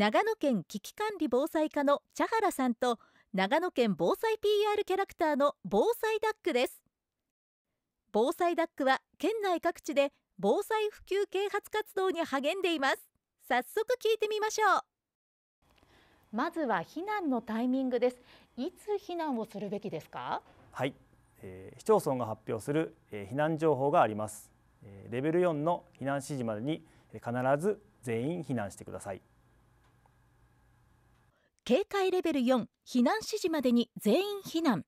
長野県危機管理防災課の茶原さんと長野県防災 PR キャラクターの防災ダックです防災ダックは県内各地で防災普及啓発活動に励んでいます早速聞いてみましょうまずは避難のタイミングですいつ避難をするべきですかはい、えー、市町村が発表する、えー、避難情報がありますえレベル4の避難指示までに必ず全員避難してください警戒レベル4避難指示までに全員避難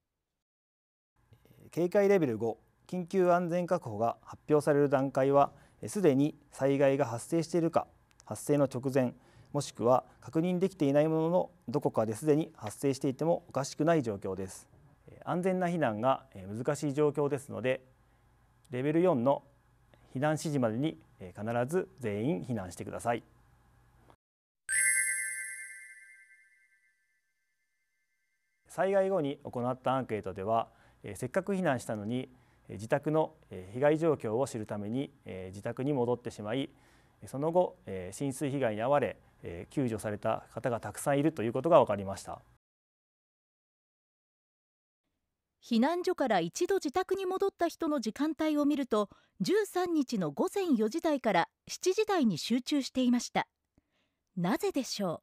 警戒レベル5緊急安全確保が発表される段階はすでに災害が発生しているか発生の直前もしくは確認できていないもののどこかですでに発生していてもおかしくない状況です安全な避難が難しい状況ですのでレベル4の避難指示までに必ず全員避難してください。災害後に行ったアンケートでは、えせっかく避難したのに自宅の被害状況を知るためにえ自宅に戻ってしまいその後え浸水被害に遭われえ救助された方がたくさんいるということが分かりました避難所から一度自宅に戻った人の時間帯を見ると13日の午前4時台から7時台に集中していましたなぜでしょ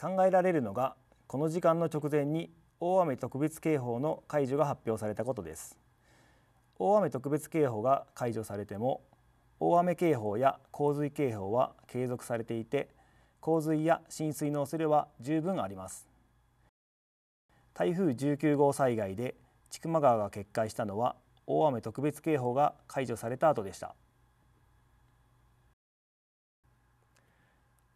う考えられるのがこの時間の直前に大雨特別警報の解除が発表されたことです大雨特別警報が解除されても大雨警報や洪水警報は継続されていて洪水や浸水の恐れは十分あります台風19号災害で千曲川が決壊したのは大雨特別警報が解除された後でした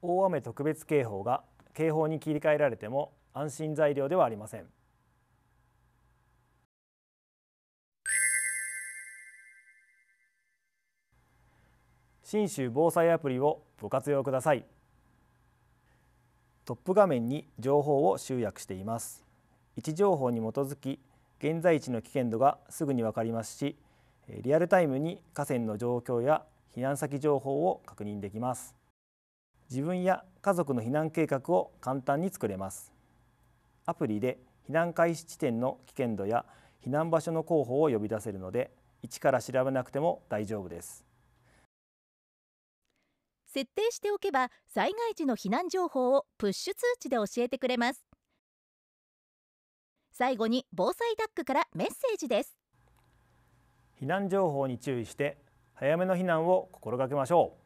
大雨特別警報が警報に切り替えられても安心材料ではありません信州防災アプリをご活用くださいトップ画面に情報を集約しています位置情報に基づき現在地の危険度がすぐにわかりますしリアルタイムに河川の状況や避難先情報を確認できます自分や家族の避難計画を簡単に作れますアプリで避難開始地点の危険度や避難場所の候補を呼び出せるので一から調べなくても大丈夫です設定しておけば災害時の避難情報をプッシュ通知で教えてくれます最後に防災ダックからメッセージです避難情報に注意して早めの避難を心がけましょう